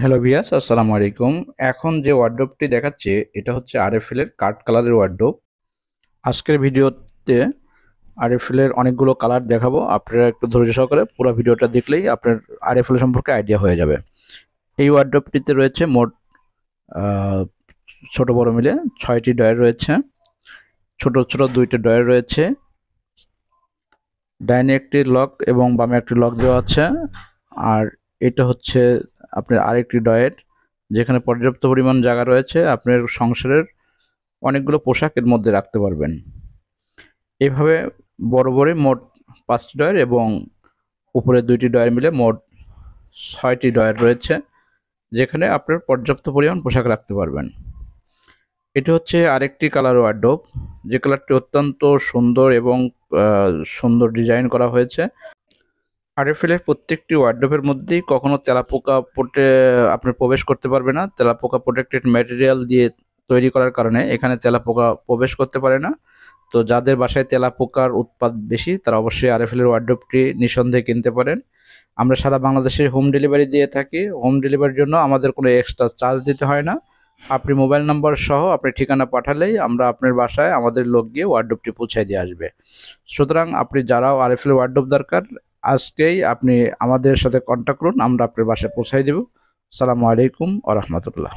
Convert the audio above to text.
hello বিয়াস আসসালামু আলাইকুম এখন যে ওয়ার্ডোপটি দেখাচ্ছে এটা হচ্ছে আরএফএলের কাট কালারের ওয়ার্ডোপ আজকের ভিডিওতে আরএফএলের অনেকগুলো কালার দেখাবো আপনারা একটু ধৈর্য সহকারে পুরো ভিডিওটা দেখলেই আপনার আরএফএল সম্পর্কে আইডিয়া হয়ে যাবে এই ওয়ার্ডোপটিতে রয়েছে মোট ছোট বড় মিলে ছয়টি ডয়ার রয়েছে ছোট ছোট দুইটি ডয়ার রয়েছে ডাইনে একটি লক এবং বামে একটি লক দেওয়া আছে আর এটা হচ্ছে আপনার আরেকটি ডায়েট যেখানে পর্যাপ্ত পরিমাণ জায়গা রয়েছে আপনার সংসারের অনেকগুলো পোশাক এর মধ্যে রাখতে পারবেন এভাবে বড় মোট পাঁচটি ডয়ের এবং উপরে দুইটি ডয়ের মিলে মোট ছয়টি ডয়ের রয়েছে যেখানে আপনার পর্যাপ্ত পরিমাণ পোশাক রাখতে পারবেন এটি হচ্ছে আরেকটি কালার ওয়ার্ডোব যে কালারটি অত্যন্ত সুন্দর এবং সুন্দর ডিজাইন করা হয়েছে হার্ডেফিলের প্রত্যেকটি ওয়ার্ডোবের মধ্যেই কখনো তেলাপোকা পোটে আপনি প্রবেশ করতে পারবে না তেলাপোকা প্রোটেক্টেড ম্যাটেরিয়াল দিয়ে তৈরি করার কারণে এখানে তেলাপোকা প্রবেশ করতে পারে না তো যাদের বাসায় তেলাপোকার উৎপাদ বেশি তারা অবশ্যই আরএফএলের ওয়ার্ডোবটি নিঃসন্দেহে কিনতে পারেন আমরা সারা বাংলাদেশে হোম ডেলিভারি দিয়ে থাকি হোম ডেলিভারির জন্য আমাদের কোনো এক্সট্রা চার্জ দিতে হয় না আপনি মোবাইল নাম্বার সহ আপনি ঠিকানা পাঠালেই আমরা আপনার বাসায় আমাদের লোক গিয়ে ওয়ার্ডোবটি পৌঁছায় দিয়ে আসবে সুতরাং আপনি যারাও আরএফএলের ওয়ার্ডোব দরকার আজকেই আপনি আমাদের সাথে কন্ট্যাক্ট করুন আমরা আপনার বাসায় পৌঁছাই দেব সালামু আলাইকুম আ রহমতুল্লাহ